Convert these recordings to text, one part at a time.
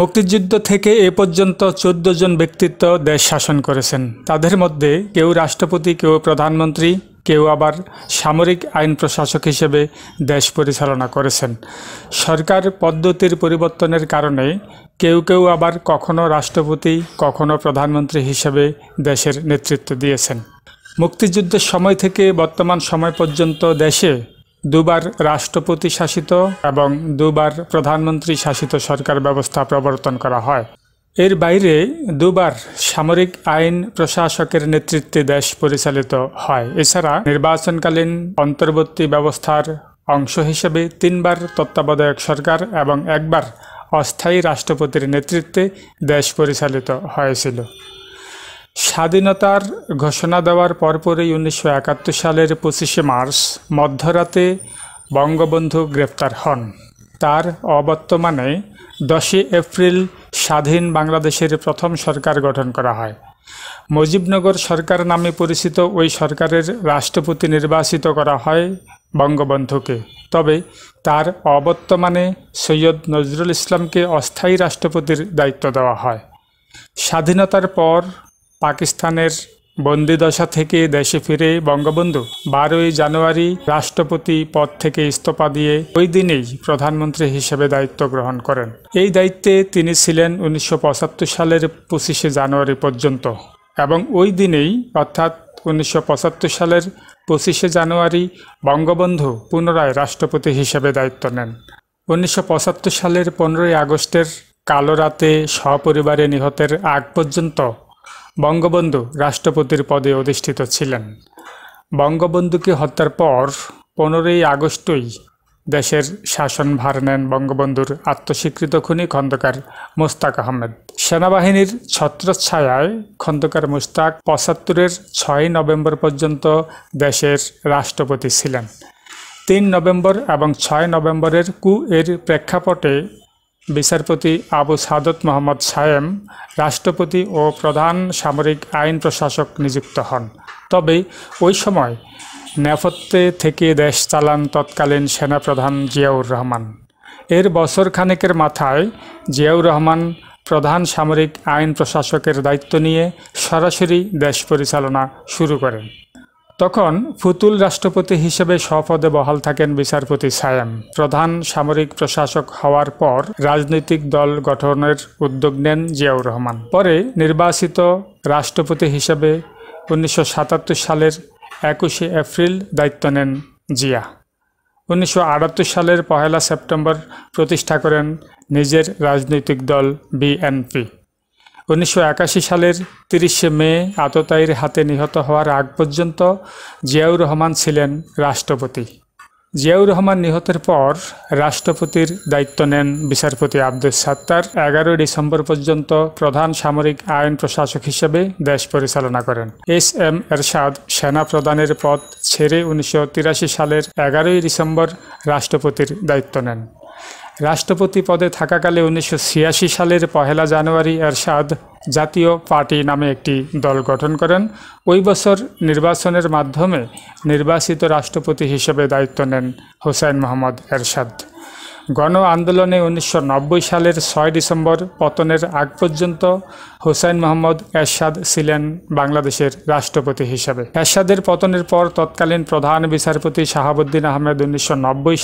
মুক্তিযুদ্ধ থেকে এ পর্যন্ত চোদ্দ জন ব্যক্তিত্ব দেশ শাসন করেছেন তাদের মধ্যে কেউ রাষ্ট্রপতি কেউ প্রধানমন্ত্রী কেউ আবার সামরিক আইন প্রশাসক হিসেবে দেশ পরিচালনা করেছেন সরকার পদ্ধতির পরিবর্তনের কারণে কেউ কেউ আবার কখনো রাষ্ট্রপতি কখনো প্রধানমন্ত্রী হিসেবে দেশের নেতৃত্ব দিয়েছেন মুক্তিযুদ্ধের সময় থেকে বর্তমান সময় পর্যন্ত দেশে দুবার রাষ্ট্রপতি শাসিত এবং দুবার প্রধানমন্ত্রী শাসিত সরকার ব্যবস্থা প্রবর্তন করা হয় এর বাইরে দুবার সামরিক আইন প্রশাসকের নেতৃত্বে দেশ পরিচালিত হয় এছাড়া নির্বাচনকালীন অন্তর্বর্তী ব্যবস্থার অংশ হিসেবে তিনবার তত্ত্বাবধায়ক সরকার এবং একবার অস্থায়ী রাষ্ট্রপতির নেতৃত্বে দেশ পরিচালিত হয়েছিল স্বাধীনতার ঘোষণা দেওয়ার পরপরই উনিশশো একাত্তর সালের পঁচিশে মার্চ মধ্যরাতে বঙ্গবন্ধু গ্রেপ্তার হন তার অবর্তমানে দশই এপ্রিল স্বাধীন বাংলাদেশের প্রথম সরকার গঠন করা হয় মুজিবনগর সরকার নামে পরিচিত ওই সরকারের রাষ্ট্রপতি নির্বাচিত করা হয় বঙ্গবন্ধুকে তবে তার অবর্তমানে সৈয়দ নজরুল ইসলামকে অস্থায়ী রাষ্ট্রপতির দায়িত্ব দেওয়া হয় স্বাধীনতার পর পাকিস্তানের বন্দিদশা থেকে দেশে ফিরে বঙ্গবন্ধু বারোই জানুয়ারি রাষ্ট্রপতি পদ থেকে ইস্তফা দিয়ে ওই দিনেই প্রধানমন্ত্রী হিসেবে দায়িত্ব গ্রহণ করেন এই দায়িত্বে তিনি ছিলেন উনিশশো সালের পঁচিশে জানুয়ারি পর্যন্ত এবং ওই দিনেই অর্থাৎ উনিশশো সালের পঁচিশে জানুয়ারি বঙ্গবন্ধু পুনরায় রাষ্ট্রপতি হিসেবে দায়িত্ব নেন উনিশশো সালের পনেরোই আগস্টের কালো রাতে সপরিবারে নিহতের আগ পর্যন্ত বঙ্গবন্ধু রাষ্ট্রপতির পদে অধিষ্ঠিত ছিলেন বঙ্গবন্ধুকে হত্যার পর পনেরোই আগস্টই দেশের শাসনভার নেন বঙ্গবন্ধুর আত্মস্বীকৃত খুনি খন্দকার মোস্তাক আহমেদ সেনাবাহিনীর ছত্রছায়ায় খন্দকার মোস্তাক পঁচাত্তরের ছয় নভেম্বর পর্যন্ত দেশের রাষ্ট্রপতি ছিলেন তিন নভেম্বর এবং ছয় নভেম্বরের কু এর প্রেক্ষাপটে বিচারপতি আবু সাদত মোহাম্মদ সায়েম রাষ্ট্রপতি ও প্রধান সামরিক আইন প্রশাসক নিযুক্ত হন তবে ওই সময় নেপথ্যে থেকে দেশ চালান তৎকালীন সেনাপ্রধান জিয়াউর রহমান এর বছর খানেকের মাথায় জিয়াউর রহমান প্রধান সামরিক আইন প্রশাসকের দায়িত্ব নিয়ে সরাসরি দেশ পরিচালনা শুরু করেন তখন ফুতুল রাষ্ট্রপতি হিসেবে স্বপদে বহাল থাকেন বিচারপতি সায়াম প্রধান সামরিক প্রশাসক হওয়ার পর রাজনৈতিক দল গঠনের উদ্যোগ নেন জিয়াউর রহমান পরে নির্বাচিত রাষ্ট্রপতি হিসেবে উনিশশো সালের একুশে এপ্রিল দায়িত্ব নেন জিয়া উনিশশো সালের পহেলা সেপ্টেম্বর প্রতিষ্ঠা করেন নিজের রাজনৈতিক দল বিএনপি উনিশশো সালের তিরিশে মে আততায়ীর হাতে নিহত হওয়ার আগ পর্যন্ত জিয়াউর রহমান ছিলেন রাষ্ট্রপতি জিয়াউর রহমান নিহতের পর রাষ্ট্রপতির দায়িত্ব নেন বিচারপতি আব্দুল সাত্তার এগারোই ডিসেম্বর পর্যন্ত প্রধান সামরিক আইন প্রশাসক হিসেবে দেশ পরিচালনা করেন এস এম এরশাদ সেনা প্রধানের পদ ছেড়ে উনিশশো সালের এগারোই ডিসেম্বর রাষ্ট্রপতির দায়িত্ব নেন রাষ্ট্রপতি পদে থাকাকালে উনিশশো সালের পহেলা জানুয়ারি এরশাদ জাতীয় পার্টি নামে একটি দল গঠন করেন ওই বছর নির্বাচনের মাধ্যমে নির্বাচিত রাষ্ট্রপতি হিসেবে দায়িত্ব নেন হোসেন মোহাম্মদ এরশাদ গণ আন্দোলনে উনিশশো সালের ছয় ডিসেম্বর পতনের আগ পর্যন্ত হোসাইন মোহাম্মদ এরশাদ ছিলেন বাংলাদেশের রাষ্ট্রপতি হিসাবে এরশাদের পতনের পর তৎকালীন প্রধান বিচারপতি শাহাবুদ্দিন আহমেদ উনিশশো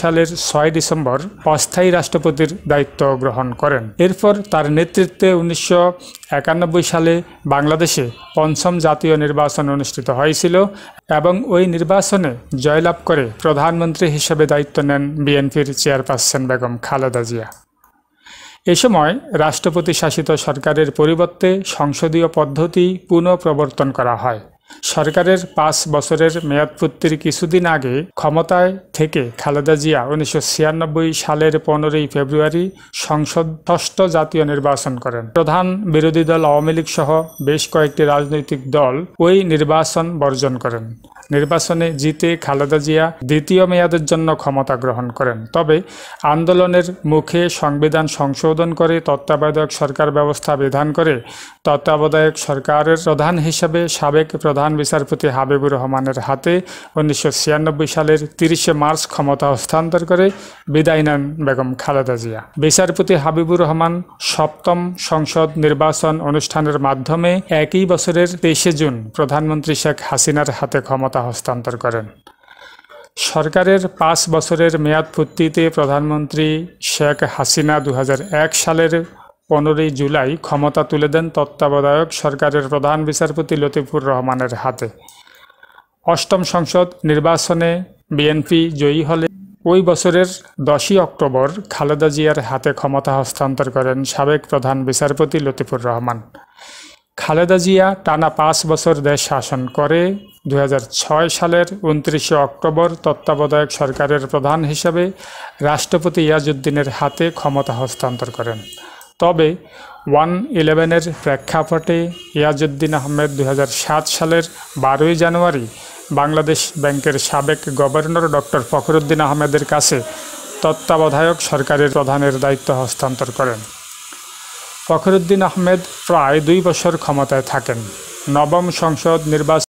সালের ছয় ডিসেম্বর অস্থায়ী রাষ্ট্রপতির দায়িত্ব গ্রহণ করেন এরপর তার নেতৃত্বে উনিশশো সালে বাংলাদেশে পঞ্চম জাতীয় নির্বাচন অনুষ্ঠিত হয়েছিল এবং ওই নির্বাচনে জয়লাভ করে প্রধানমন্ত্রী হিসেবে দায়িত্ব নেন বিএনপির চেয়ারপারসন বেগম খালেদা জিয়া এ সময় রাষ্ট্রপতি শাসিত সরকারের পরিবর্তে সংসদীয় পদ্ধতি পুনঃপ্রবর্তন করা হয় সরকারের পাঁচ বছরের মেয়াদপূর্তির কিছুদিন আগে ক্ষমতায় থেকে খালেদা জিয়া উনিশশো সালের পনেরোই ফেব্রুয়ারি সংসদ ষষ্ঠ জাতীয় নির্বাচন করেন প্রধান বিরোধী দল আওয়ামী লীগ সহ বেশ কয়েকটি রাজনৈতিক দল ওই নির্বাচন বর্জন করেন নির্বাচনে জিতে খালেদা জিয়া দ্বিতীয় মেয়াদের জন্য ক্ষমতা গ্রহণ করেন তবে আন্দোলনের মুখে সংবিধান সংশোধন করে তত্ত্বাবধায়ক সরকার ব্যবস্থা বিধান করে তত্ত্বাবধায়ক সরকারের প্রধান হিসেবে সাবেক প্রধান প্রধান বিচারপতি হাবিবুর রহমানের হাতে উনিশশো সালের তিরিশে মার্চ ক্ষমতা হস্তান্তর করে বিদায় নেন বেগম খালেদা জিয়া বিচারপতি হাবিবুর রহমান সপ্তম সংসদ নির্বাচন অনুষ্ঠানের মাধ্যমে একই বছরের তেইশে জুন প্রধানমন্ত্রী শেখ হাসিনার হাতে ক্ষমতা হস্তান্তর করেন সরকারের পাঁচ বছরের মেয়াদ পূর্তিতে প্রধানমন্ত্রী শেখ হাসিনা দু সালের পনেরোই জুলাই ক্ষমতা তুলে দেন তত্ত্বাবধায়ক সরকারের প্রধান বিচারপতি লতিফুর রহমানের হাতে অষ্টম সংসদ নির্বাচনে বিএনপি জয়ী হলে ওই বছরের দশই অক্টোবর খালেদা জিয়ার হাতে ক্ষমতা হস্তান্তর করেন সাবেক প্রধান বিচারপতি লতিফুর রহমান খালেদা জিয়া টানা পাঁচ বছর দেশ শাসন করে দু সালের উনত্রিশে অক্টোবর তত্ত্বাবধায়ক সরকারের প্রধান হিসেবে রাষ্ট্রপতি ইয়াজউদ্দিনের হাতে ক্ষমতা হস্তান্তর করেন তবে ওয়ান ইলেভেনের প্রেক্ষাপটে ইয়াজউদ্দিন আহমেদ দু সালের বারোই জানুয়ারি বাংলাদেশ ব্যাংকের সাবেক গভর্নর ডক্টর ফখরুদ্দিন আহমেদের কাছে তত্ত্বাবধায়ক সরকারের প্রধানের দায়িত্ব হস্তান্তর করেন ফখরুদ্দিন আহমেদ প্রায় দুই বছর ক্ষমতায় থাকেন নবম সংসদ নির্বাচন